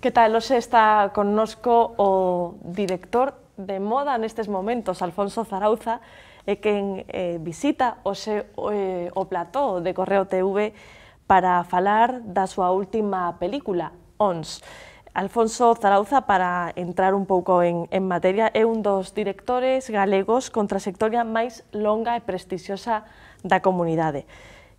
Que tal? Hoxe está connosco o director de moda nestes momentos, Alfonso Zarauza, é eh, quen eh, visita hoxe o, eh, o plató de Correo TV para falar da súa última película, ONS. Alfonso Zarauza, para entrar un pouco en, en materia, é un dos directores galegos con trayectoria máis longa e prestixiosa da comunidade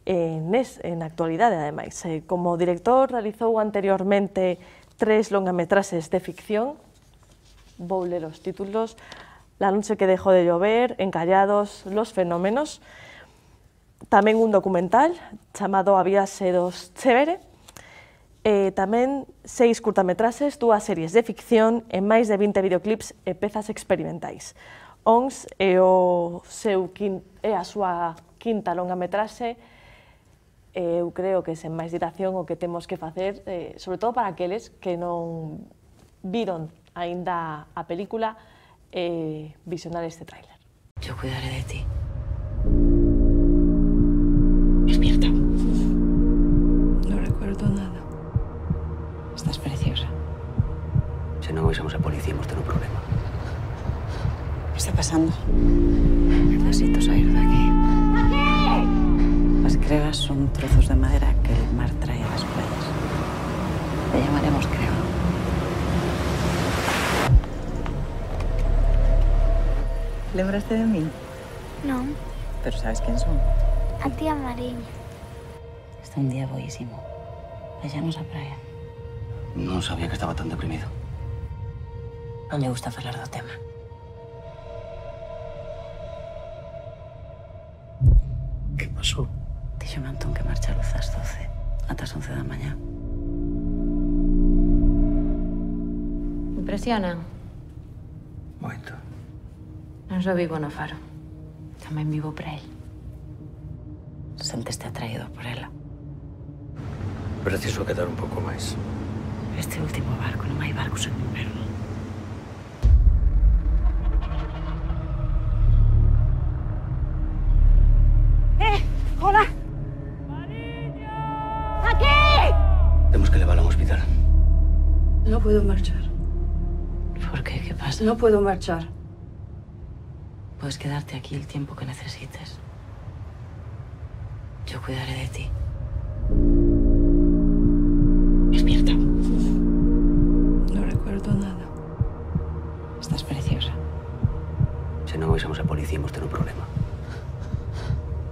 eh, nes, en actualidade, ademais. Eh, como director, realizou anteriormente tres longametraxes de ficción, vou ler os títulos, La noche que dejó de llover, Encallados, Los fenómenos, tamén un documental chamado Había dos Chévere, e tamén seis curtametraxes, dúas series de ficción e máis de 20 videoclips e pezas experimentais. ONS é, o seu é a súa quinta longametraxe metraxe creo que es en más dilación o que tenemos que hacer, eh, sobre todo para aquellos que no vieron ainda a película, eh, visionar este tráiler. Yo cuidaré de ti. Despierta. No recuerdo nada. Estás preciosa. Si no vayamos a policía, hemos tenido un problema. ¿Qué está pasando? Necesito salir de aquí. Creas son trozos de madera que el mar trae a las playas. Le llamaremos creo. ¿Lembraste de mí? No. ¿Pero sabes quién son? A tía Mariña. Está un día boísimo. Llamamos a playa. No sabía que estaba tan deprimido. No me gusta hablar del tema. Yo me tengo que marcha luz las 12, las 11 mañana. Me Impresionan? Mucho. No solo vivo no faro. también vivo para él. te ha atraído por él? Preciso quedar un poco más. Este último barco, no hay barcos en perro. puedo marchar. ¿Por qué? ¿Qué pasa? No puedo marchar. Puedes quedarte aquí el tiempo que necesites. Yo cuidaré de ti. Despierta. No recuerdo nada. Estás preciosa. Si no avisamos a policía, hemos tenido un problema.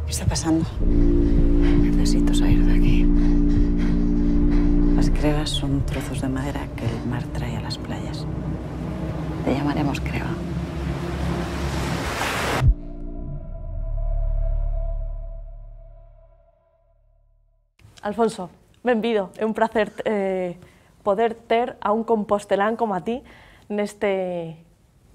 ¿Qué está pasando? Necesito salir de aquí. Las crevas son trozos de madera te llamaremos Creva. Alfonso, benvido. É un placer eh, poder ter a un compostelán como a ti neste,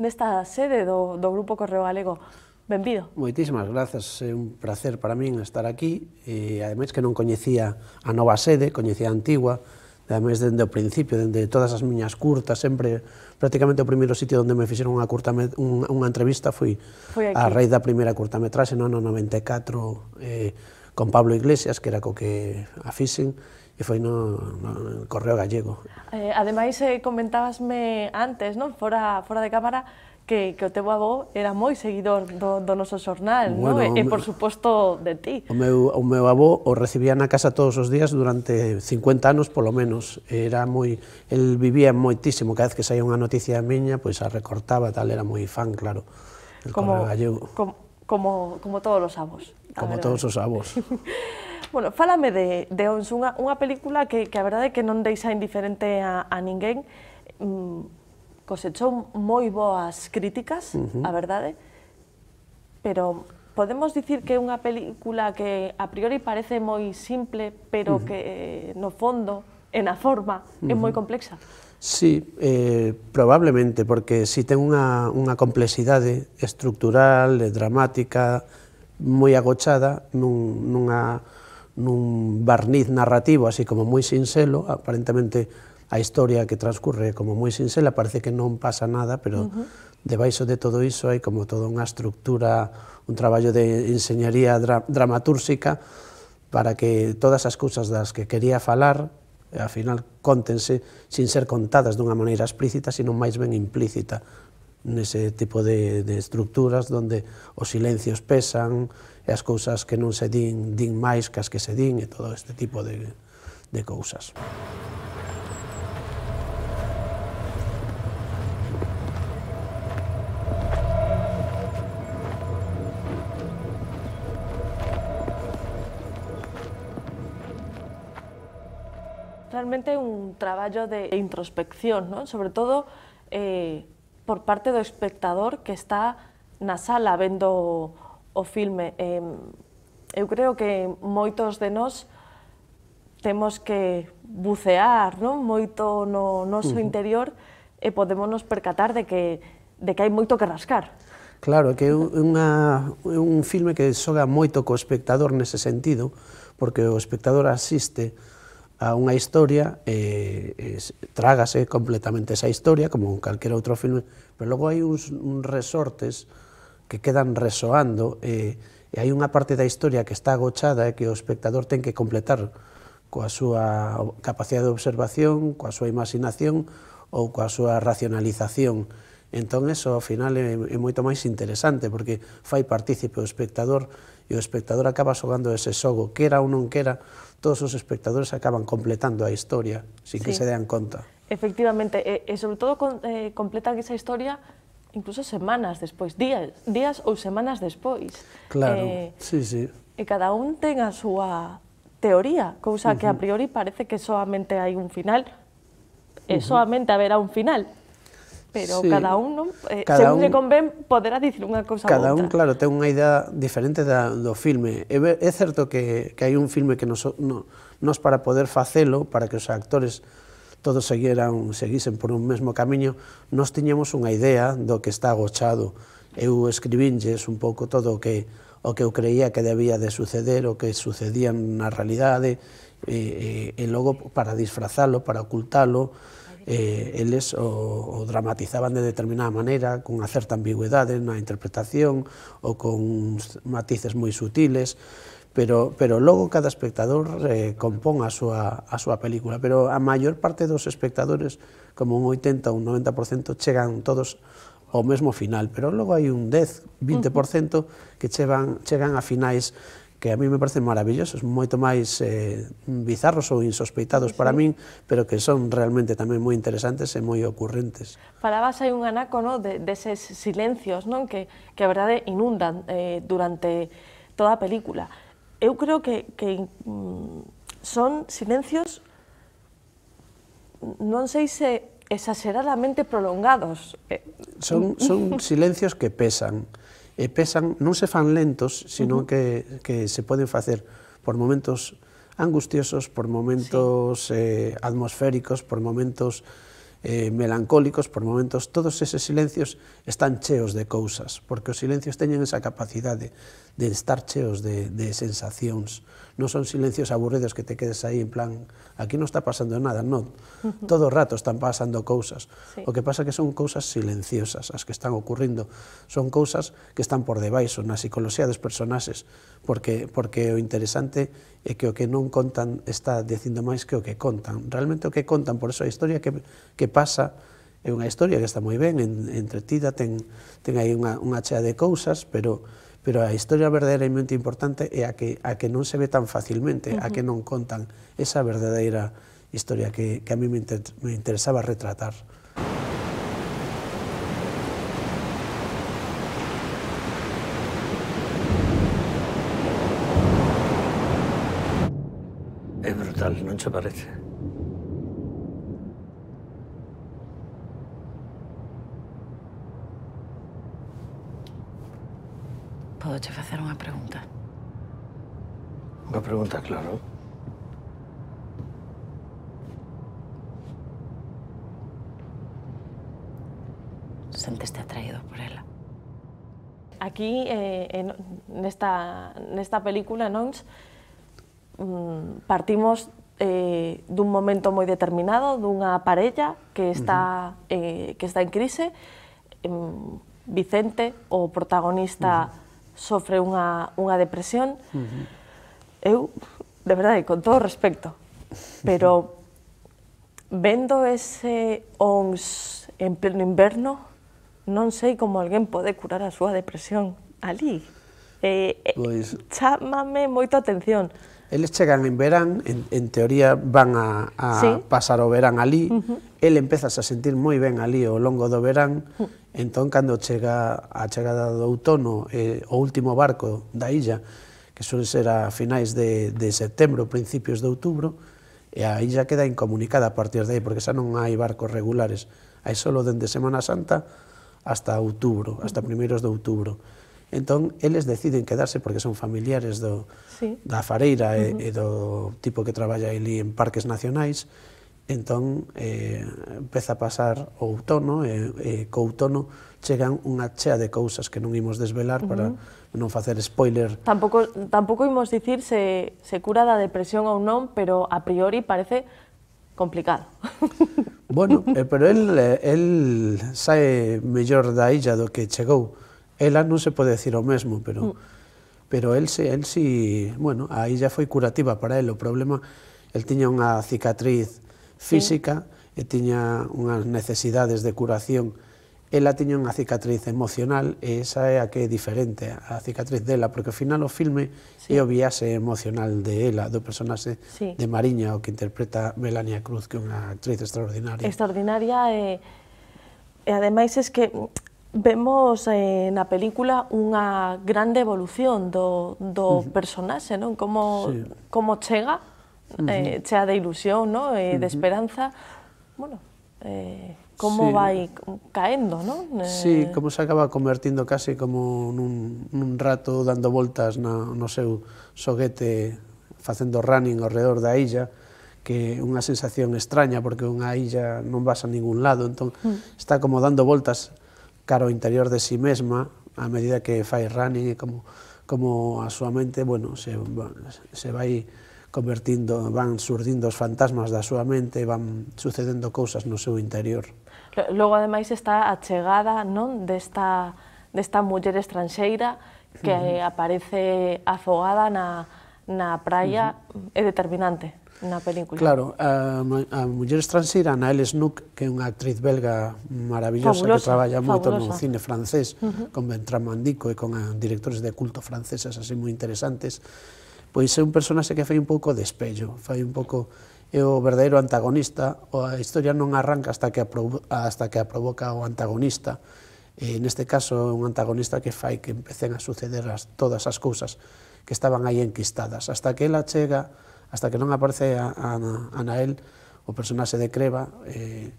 nesta sede do, do Grupo Correo Galego. Benvido. Moitísimas grazas, é un placer para min estar aquí. E, ademais que non coñecía a nova sede, coñecía a antigua, ademais dende o principio, dende todas as miñas curtas, sempre prácticamente o primeiro sitio onde me fixeron unha curta unha, unha entrevista foi, foi a raíz da primeira curtametraxe no ano 94 eh, con Pablo Iglesias, que era co que a fixen, e foi no, no, no Correo Gallego. Eh, ademais, eh, comentabasme antes, non? Fora, fora de cámara, que, que o teu avó era moi seguidor do, do noso xornal, bueno, no? E, e por suposto de ti. O meu, o meu avó o recibía na casa todos os días durante 50 anos polo menos. Era moi, el vivía moitísimo, cada vez que saía unha noticia miña, pois a recortaba tal, era moi fan, claro. El como, como, como, como todos os avós. Como verdad. todos os avós. bueno, fálame de, de Ons, unha, unha película que, que a verdade é que non deixa indiferente a, a ninguén. Mm, cosechou moi boas críticas, uh -huh. a verdade, pero podemos dicir que é unha película que a priori parece moi simple, pero uh -huh. que eh, no fondo, e na forma, uh -huh. é moi complexa. Sí, eh, probablemente, porque si ten unha, unha complexidade estructural, dramática, moi agochada, nun, nunha, nun barniz narrativo, así como moi sinxelo, aparentemente a historia que transcurre como moi sinxela, parece que non pasa nada, pero uh -huh. debaixo de todo iso hai como toda unha estructura, un traballo de enseñaría dra dramatúrxica para que todas as cousas das que quería falar ao final contense sin ser contadas dunha maneira explícita, sino máis ben implícita nese tipo de, de estructuras onde os silencios pesan e as cousas que non se din, din máis que as que se din e todo este tipo de, de cousas. realmente un traballo de introspección, non? sobre todo eh, por parte do espectador que está na sala vendo o filme. Eh, eu creo que moitos de nós temos que bucear non? moito no noso uh -huh. interior e podemos nos percatar de que, de que hai moito que rascar. Claro, que é unha, un filme que soga moito co espectador nese sentido, porque o espectador asiste a unha historia e, e trágase completamente esa historia, como en calquera outro filme, pero logo hai uns, uns resortes que quedan resoando e, e hai unha parte da historia que está agochada e que o espectador ten que completar coa súa capacidade de observación, coa súa imaginación ou coa súa racionalización. Entón, eso, ao final, é, é moito máis interesante, porque fai partícipe o espectador e o espectador acaba xogando ese xogo, quera ou non quera, todos os espectadores acaban completando a historia, sin sí. que se dean conta. Efectivamente, e, e sobre todo con, eh, completan esa historia incluso semanas despois, días, días ou semanas despois. Claro, eh, sí, sí. E cada un ten a súa teoría, cousa uh -huh. que a priori parece que solamente hai un final, uh -huh. e solamente haberá un final, pero sí. cada un, non? Eh, cada según un, se convén, poderá dicir unha cousa Cada outra. un, claro, ten unha idea diferente da, do filme. É, é certo que, que hai un filme que nos, no, nos para poder facelo, para que os actores todos seguiran, seguisen por un mesmo camiño, nos tiñemos unha idea do que está agochado. Eu escribinlles un pouco todo o que, o que eu creía que debía de suceder, o que sucedía na realidade, e, e, e logo para disfrazalo, para ocultalo, eh, eles o, o dramatizaban de determinada maneira, con unha certa ambigüedade na interpretación ou con matices moi sutiles, pero, pero logo cada espectador eh, compón a súa, a súa película, pero a maior parte dos espectadores, como un 80 ou un 90%, chegan todos ao mesmo final, pero logo hai un 10, 20% que chegan, chegan a finais que a mí me parecen maravillosos, moito máis eh, bizarros ou insospeitados sí. para min, pero que son realmente tamén moi interesantes e moi ocurrentes. Falabas hai un anaco no, de, deses silencios non que, que a verdade inundan eh, durante toda a película. Eu creo que, que mm, son silencios non sei se exageradamente prolongados. Eh, son, son silencios que pesan e pesan, non se fan lentos, sino uh -huh. que, que se poden facer por momentos angustiosos, por momentos sí. eh, atmosféricos, por momentos eh, melancólicos, por momentos, todos eses silencios están cheos de cousas, porque os silencios teñen esa capacidade de estar cheos de, de sensacións, non son silencios aburridos que te quedes aí en plan, aquí non está pasando nada, non. Todo o rato están pasando cousas. Sí. O que pasa que son cousas silenciosas as que están ocurrindo, son cousas que están por debaixo na psicoloxía dos personaxes, porque porque o interesante é que o que non contan está dicindo máis que o que contan. Realmente o que contan, por eso a historia que que pasa é unha historia que está moi ben, entretida, ten, ten aí unha, unha chea de cousas, pero pero a historia verdaderamente importante es a que, a que non se ve tan fácilmente, a que no contan esa verdadera historia que, a mí me, interesaba retratar. Es brutal, ¿no se parece? ¿Puedo hacerte una pregunta? Una pregunta, claro. Sentiste atraído por él. Aquí, eh, en, esta película, en ONS, mm, partimos eh, de un momento muy determinado, de una parella que está, eh, que está en crisis. Em, Vicente, o protagonista sofre unha, unha depresión, uh -huh. eu, de verdade, con todo respecto, pero vendo ese ONS en pleno inverno, non sei como alguén pode curar a súa depresión ali. Eh, pois, Chámame moito atención. Eles chegan en verán, en, en teoría van a, a sí. pasar o verán ali, uh -huh. el empezas a sentir moi ben ali ao longo do verán, uh hm. -huh Entón, cando chega a chegada do outono, eh, o último barco da illa, que suele ser a finais de, de setembro, principios de outubro, e a illa queda incomunicada a partir de aí, porque xa non hai barcos regulares, hai solo dende Semana Santa hasta outubro, hasta primeiros de outubro. Entón, eles deciden quedarse porque son familiares do, sí. da fareira uh -huh. e, e do tipo que traballa ali en parques nacionais, Entón, eh, empeza a pasar o outono, e, eh, eh, co outono chegan unha chea de cousas que non imos desvelar uh -huh. para non facer spoiler. Tampouco, tampouco imos dicir se, se cura da depresión ou non, pero a priori parece complicado. Bueno, eh, pero el, el eh, sae mellor da illa do que chegou. Ela non se pode decir o mesmo, pero, uh mm. -huh. pero el, se, el si, bueno, a illa foi curativa para el. O problema, el tiña unha cicatriz física sí. e tiña unhas necesidades de curación. Ela tiña unha cicatriz emocional e esa é a que é diferente a cicatriz dela, porque ao final o filme sí. é o viaxe emocional de ela, do personaxe sí. de Mariña, o que interpreta Melania Cruz, que é unha actriz extraordinaria. Extraordinaria e, e ademais es que vemos eh, na película unha grande evolución do, do personaxe, non? Como, sí. como chega uh -huh. eh, chea de ilusión, ¿no? Eh, uh -huh. de esperanza, bueno, eh, como sí. vai caendo, non? Eh... Sí, como se acaba convertindo case como nun, nun rato dando voltas na, no seu soguete facendo running ao redor da illa, que é unha sensación extraña porque unha illa non vas a ningún lado, entón mm. está como dando voltas cara ao interior de si sí mesma a medida que fai running e como como a súa mente, bueno, se, se vai convertindo, van surdindo os fantasmas da súa mente van sucedendo cousas no seu interior. Logo, ademais, está a chegada non desta, desta muller estranxeira que uh -huh. aparece afogada na, na praia uh -huh. é determinante na película. Claro, a, a muller estranxeira, Nael Snook, que é unha actriz belga maravillosa fabulosa, que traballa moito fabulosa. no cine francés, uh -huh. con Ventramandico e con directores de culto franceses así moi interesantes, pois é un personaxe que fai un pouco de espello, fai un pouco é o verdadeiro antagonista, a historia non arranca hasta que a, provo hasta que a provoca o antagonista, e neste caso é un antagonista que fai que empecen a suceder as, todas as cousas que estaban aí enquistadas. Hasta que ela chega, hasta que non aparece a, a, a Nael, o personaxe de Creva, eh,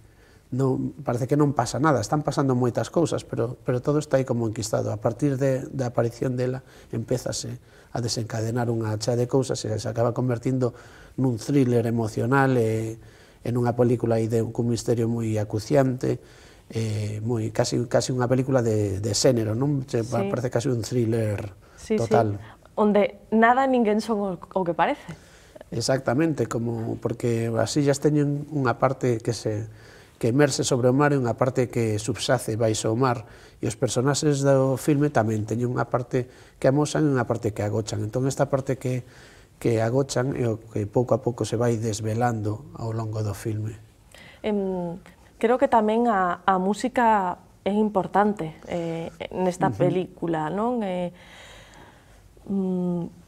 no, parece que non pasa nada, están pasando moitas cousas, pero, pero todo está aí como enquistado. A partir de, da aparición dela, empézase a desencadenar unha hacha de cousas e se acaba convertindo nun thriller emocional e, en unha película aí de un misterio moi acuciante, eh, moi casi casi unha película de, de xénero, non? Se, sí. Parece casi un thriller sí, total. Sí. Onde nada ninguén son o, o que parece. Exactamente, como porque así sillas teñen unha parte que se que emerse sobre o mar e unha parte que subsace baixo o mar e os personaxes do filme tamén teñen unha parte que amosan e unha parte que agochan. Entón esta parte que que agochan e o que pouco a pouco se vai desvelando ao longo do filme. Em, creo que tamén a, a música é importante eh, nesta uh -huh. película, non? Eh, mm,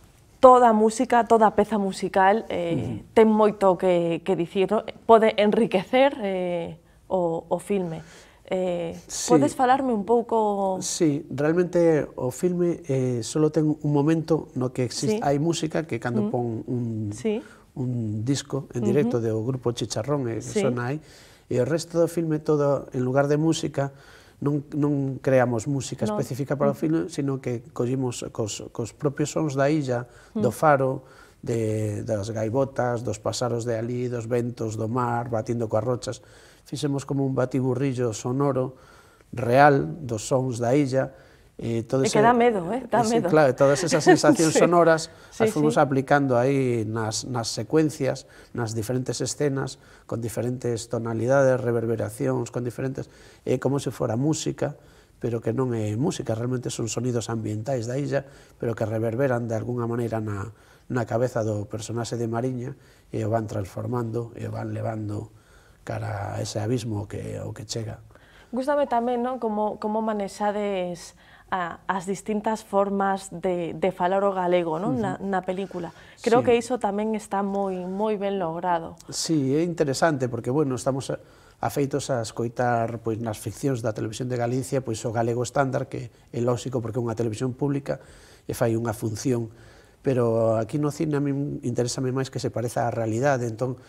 toda música, toda peza musical eh, mm. ten moito que, que dicir, no? pode enriquecer eh, o, o filme. Eh, sí. Podes falarme un pouco... Sí, realmente o filme eh, solo ten un momento no que existe, sí. hai música que cando mm. pon un, sí. un disco en directo uh -huh. do grupo Chicharrón, eh, sí. sona aí, e o resto do filme todo, en lugar de música, non, non creamos música no. específica para o filme, sino que collimos cos, cos propios sons da illa, mm. do faro, de, das gaivotas, dos pasaros de ali, dos ventos, do mar, batindo coas rochas. Fixemos como un batiburrillo sonoro real dos sons da illa, Eh, todo ese, que dá medo, eh? dá medo. claro, todas esas sensacións sí. sonoras sí, as fomos sí. aplicando aí nas, nas secuencias, nas diferentes escenas, con diferentes tonalidades, reverberacións, con diferentes... eh, como se fora música, pero que non é música, realmente son sonidos ambientais da illa, pero que reverberan de alguna maneira na, na cabeza do personaxe de Mariña e o van transformando e o van levando cara a ese abismo que o que chega. Gústame tamén, non, como como manexades a, as distintas formas de, de falar o galego non? Uh -huh. na, na película. Creo sí. que iso tamén está moi moi ben logrado. Sí, é interesante porque bueno, estamos afeitos a escoitar pois nas ficcións da televisión de Galicia pois o galego estándar que é lógico porque é unha televisión pública e fai unha función, pero aquí no cine a mí interésame máis que se pareza á realidade, entón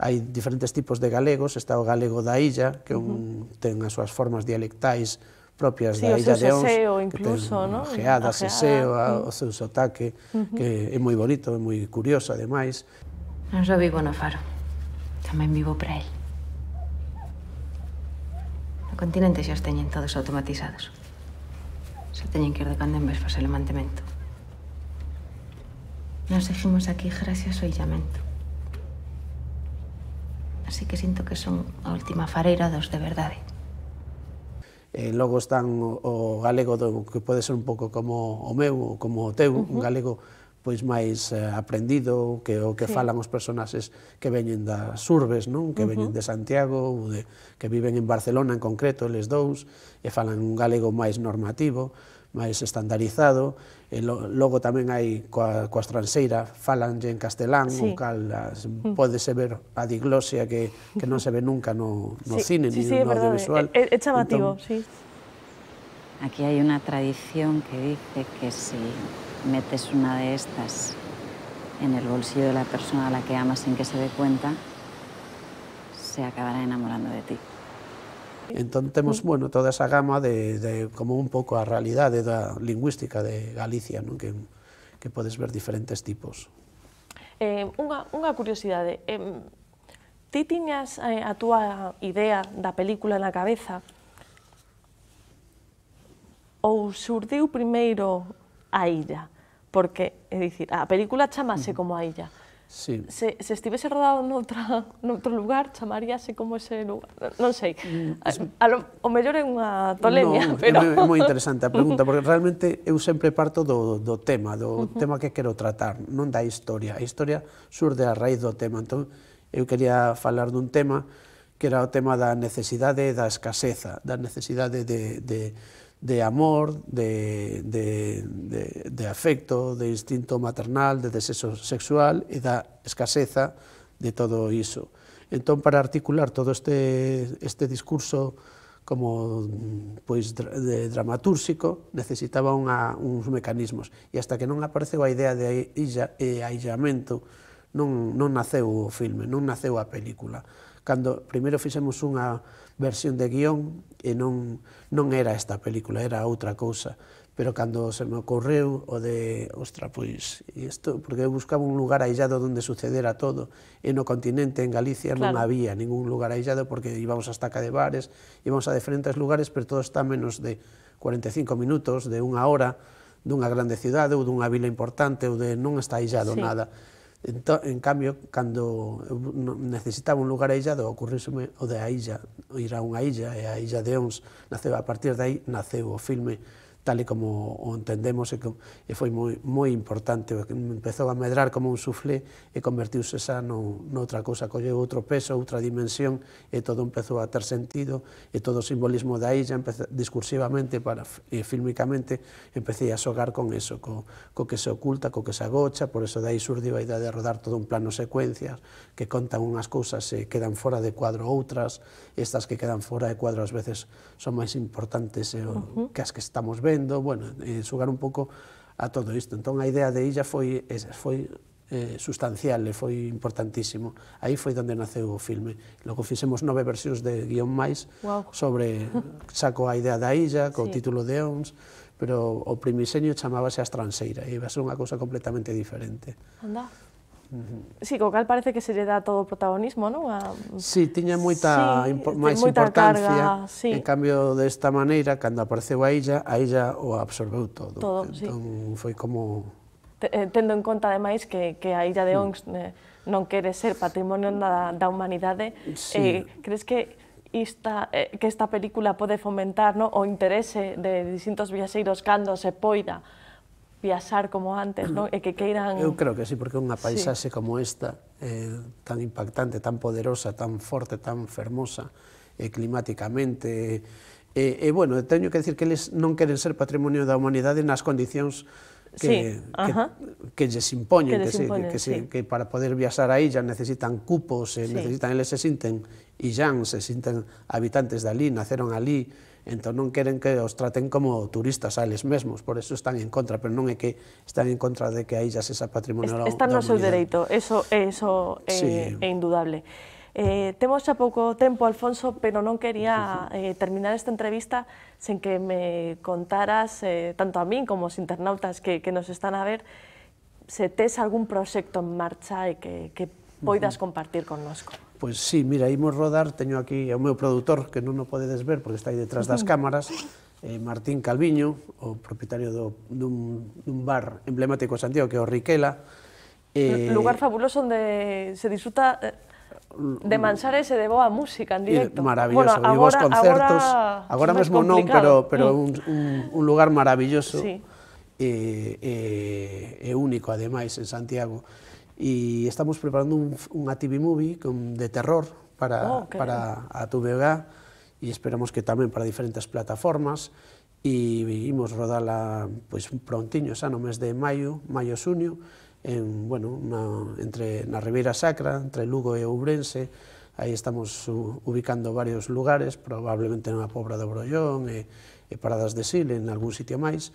hai diferentes tipos de galegos, está o galego da illa, que un, ten as súas formas dialectais propias sí, da Illa de Ons. incluso, ten, no? Geada, a seseo, a, o seu sotaque, uh -huh. que é moi bonito, é moi curioso, ademais. Non ah, só vivo no faro, tamén vivo para ele. No continente xa os teñen todos automatizados. Só teñen que ir de cando en vez facer o mantemento. Nos seguimos aquí gracias ao illamento. Así que sinto que son a última fareira dos de verdade eh, logo están o, o galego do, que pode ser un pouco como o meu, como o teu, uh -huh. un galego pois máis eh, aprendido, que o que sí. falan os personaxes que veñen das urbes, non? Que uh -huh. veñen de Santiago, ou de, que viven en Barcelona en concreto, eles dous, e falan un galego máis normativo, ...más estandarizado, e ...luego también hay tamén falange en castelán, o cal mm. puede ver a diglosia que, no se ve nunca no, no cine, ni en audiovisual. sí. Aquí hay una tradición que dice que si metes una de estas en el bolsillo de la persona a la que amas sin que se dé cuenta, se acabará enamorando de ti. Entón temos, mm. bueno, toda esa gama de, de como un pouco a realidade da lingüística de Galicia, non? Que, que podes ver diferentes tipos. Eh, unha, unha curiosidade, eh, ti tiñas eh, a túa idea da película na cabeza ou surdiu primeiro a illa? Porque, é dicir, a película chamase como a illa, Sí. Se, se estivese rodado noutra, noutro lugar, chamaríase como ese lugar, non sei. Mm, a, a lo, o mellor é unha tolemia, no, pero... É, é moi interesante a pregunta, porque realmente eu sempre parto do, do tema, do uh -huh. tema que quero tratar, non da historia. A historia surde a raíz do tema. Entón, eu quería falar dun tema que era o tema da necesidade da escaseza, da necesidade de, de, de amor, de, de, de, de afecto, de instinto maternal, de desexo sexual e da escaseza de todo iso. Entón, para articular todo este, este discurso como pois de dramatúrxico necesitaba unha, uns mecanismos e hasta que non apareceu a idea de illa, e aillamento non, non naceu o filme, non naceu a película. Cando primeiro fixemos unha, versión de guión e non, non era esta película, era outra cousa. Pero cando se me ocorreu o de, ostra, pois, isto, porque eu buscaba un lugar aillado onde sucedera todo, e no continente, en Galicia, claro. non había ningún lugar aillado, porque íbamos hasta Taca de Bares, íbamos a diferentes lugares, pero todo está menos de 45 minutos, de unha hora, dunha grande cidade ou dunha vila importante, ou de non está aillado sí. nada Entón, en cambio, cando necesitaba un lugar aillado, ocurríseme o de a illa, ir a unha illa, e a illa de Ons naceu, a partir de aí naceu o filme tal e como o entendemos e, que, e foi moi, moi importante, empezou a medrar como un suflé e convertiuse xa non, noutra cousa, colleu outro peso, outra dimensión e todo empezou a ter sentido e todo o simbolismo da illa empezou discursivamente para, e filmicamente empecé a xogar con eso, co, co que se oculta, co que se agocha, por eso dai surdiu a idea de rodar todo un plano secuencias que contan unhas cousas e quedan fora de cuadro outras, estas que quedan fora de cuadro ás veces son máis importantes e, o, uh -huh. que as que estamos vendo vendo, bueno, eh, xugar un pouco a todo isto. Entón, a idea de Illa foi esa, foi eh, sustancial e foi importantísimo. Aí foi onde naceu o filme. Logo fixemos nove versións de guión máis wow. sobre saco a idea da illa, co sí. título de Ons, pero o primiseño chamábase As Transeira, e iba a ser unha cousa completamente diferente. Anda. -huh. Mm-hmm. Sí, co cal parece que se lle dá todo o protagonismo, non? A... Sí, tiña moita sí, impo máis moita importancia, carga, sí. en cambio desta maneira, cando apareceu a illa, a illa o absorbeu todo. todo entón sí. foi como... T eh, tendo en conta, ademais, que, que a illa de mm. Ons mm. non quere ser patrimonio da, da humanidade, sí. eh, crees que esta, eh, que esta película pode fomentar no, o interese de distintos viaxeiros cando se poida viaxar como antes, non? E que queiran... Eu creo que sí, porque unha paisaxe sí. como esta, eh, tan impactante, tan poderosa, tan forte, tan fermosa, eh, climáticamente... E, eh, eh, bueno, teño que decir que eles non queren ser patrimonio da humanidade nas condicións que, sí, que, que lles impoñen, que, que, se, que, se, sí. que para poder viaxar aí ya necesitan cupos, eh, sí. necesitan, eles se sinten e illán, se sinten habitantes dali, naceron ali, entón non queren que os traten como turistas a eles mesmos, por eso están en contra, pero non é que están en contra de que a illa sesa patrimonio Est Están no seu dereito, eso, eso é, sí. é indudable. Eh, temos xa pouco tempo, Alfonso, pero non quería eh, terminar esta entrevista sen que me contaras, eh, tanto a min como os internautas que, que nos están a ver, se tes algún proxecto en marcha e que, que poidas compartir connosco pois sí, mira, imos rodar, teño aquí o meu produtor, que non o podedes ver porque está aí detrás das cámaras, eh, Martín Calviño, o propietario do, dun, dun bar emblemático de Santiago, que é o Riquela. Eh, Lugar fabuloso onde se disfruta eh, de manxares e de boa música en directo. Maravilloso, bueno, agora, e concertos. Agora, agora mesmo non, pero, pero mm. un, un, un lugar maravilloso sí. e, eh, e, eh, e único, ademais, en Santiago e estamos preparando un, unha TV movie con, de terror para, oh, para a TVG e esperamos que tamén para diferentes plataformas e imos rodala pois, prontiño, xa no mes de maio, maio xunio, en, bueno, na, entre, na Ribeira Sacra, entre Lugo e Ourense, aí estamos ubicando varios lugares, probablemente na Pobra do Brollón e, e Paradas de Sil, en algún sitio máis,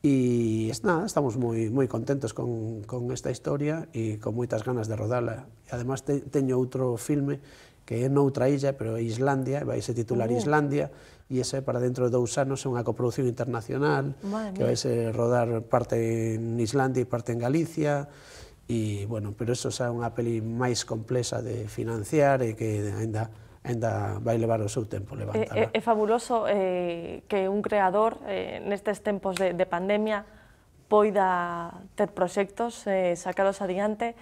E nada, estamos moi moi contentos con, con esta historia e con moitas ganas de rodala. E además te, teño outro filme que é noutra illa, pero é Islandia, vai ser titular Islandia, e ese para dentro de dous anos é unha coproducción internacional, Madre que vai ser rodar parte en Islandia e parte en Galicia, e, bueno, pero eso xa é unha peli máis complexa de financiar e que ainda ainda vai levar o seu tempo levantarla. É, eh, é, eh, é fabuloso eh, que un creador eh, nestes tempos de, de pandemia poida ter proxectos, eh, sacalos adiante.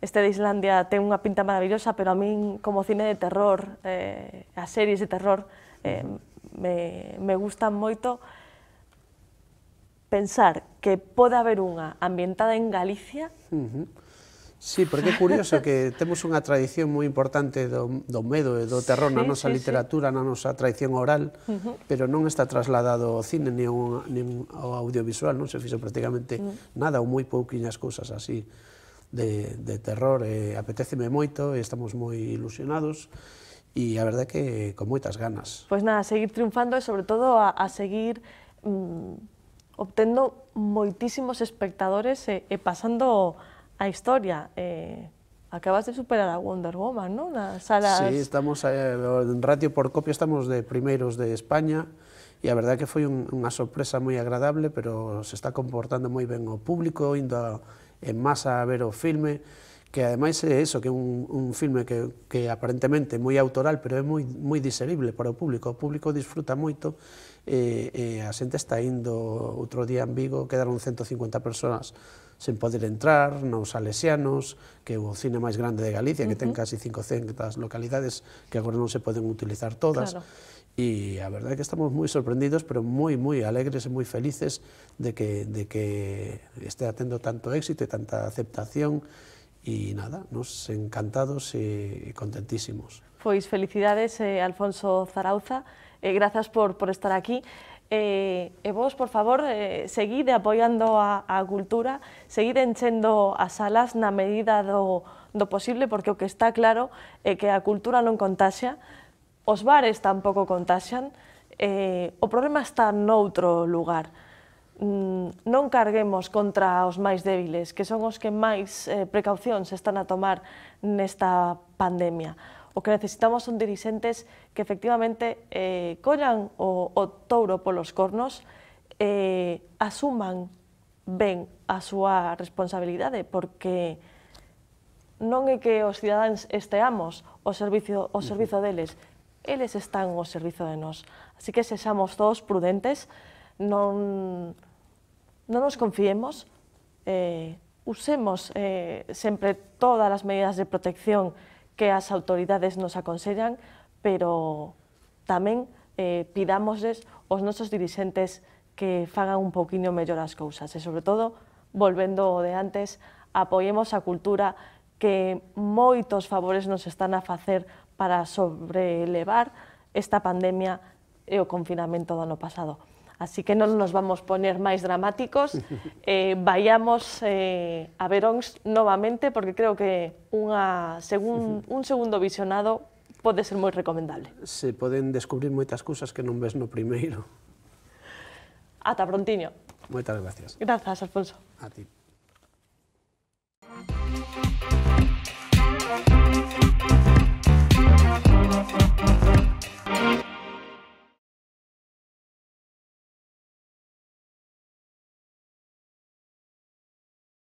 Este de Islandia ten unha pinta maravillosa, pero a min como cine de terror, eh, as series de terror, eh, me, me gustan moito pensar que pode haber unha ambientada en Galicia uh -huh Sí, porque é curioso que temos unha tradición moi importante do, do medo e do terror sí, na nosa sí, literatura, sí. na nosa tradición oral, uh -huh. pero non está trasladado ao cine ni ao, ni ao audiovisual, non se fixo prácticamente uh mm. -huh. nada ou moi pouquinhas cousas así de, de terror. E apetéceme moito e estamos moi ilusionados e a verdade que con moitas ganas. Pois pues nada, seguir triunfando e sobre todo a, a seguir mm, obtendo moitísimos espectadores e, e pasando a historia. Eh, acabas de superar a Wonder Woman, ¿no? Las salas... Sí, estamos eh, en ratio por copia estamos de primeiros de España y a verdade que foi un, unha sorpresa moi agradable, pero se está comportando moi ben o público, indo a, en masa a ver o filme, que ademais é eso, que un, un filme que, que aparentemente é moi autoral, pero é moi, moi diserible para o público. O público disfruta moito e, eh, e eh, a xente está indo outro día en Vigo, quedaron 150 persoas sen poder entrar nos Salesianos, que é o cine máis grande de Galicia, que ten casi 500 localidades que agora non se poden utilizar todas. E a verdade é que estamos moi sorprendidos, pero moi, moi alegres e moi felices de que, de que este atendo tanto éxito e tanta aceptación e nada, nos encantados e contentísimos. Pois felicidades, eh, Alfonso Zarauza, eh, grazas por, por estar aquí. Eh, e vos, por favor, eh, seguide apoiando a, a cultura, seguide enchendo as salas na medida do, do posible, porque o que está claro é que a cultura non contaxa, os bares tampouco contaxan, eh, o problema está noutro lugar. Mm, non carguemos contra os máis débiles, que son os que máis eh, precaucións están a tomar nesta pandemia o que necesitamos son dirixentes que efectivamente eh, collan o, o touro polos cornos, eh, asuman ben a súa responsabilidade, porque non é que os cidadáns esteamos o servicio, o servizo deles, eles están ao servizo de nós. Así que sexamos todos prudentes, non, non nos confiemos, eh, usemos eh, sempre todas as medidas de protección que as autoridades nos aconsellan, pero tamén eh, pidámosles os nosos dirixentes que fagan un poquinho mellor as cousas e, sobre todo, volvendo ao de antes, apoiemos a cultura que moitos favores nos están a facer para sobrelevar esta pandemia e o confinamento do ano pasado. Así que no nos vamos a poner más dramáticos. Eh, vayamos eh, a Veróns nuevamente porque creo que un segundo visionado puede ser muy recomendable. Se pueden descubrir muchas cosas que no ves no primero. Hasta prontinho. Muchas gracias. Gracias, Alfonso. A ti.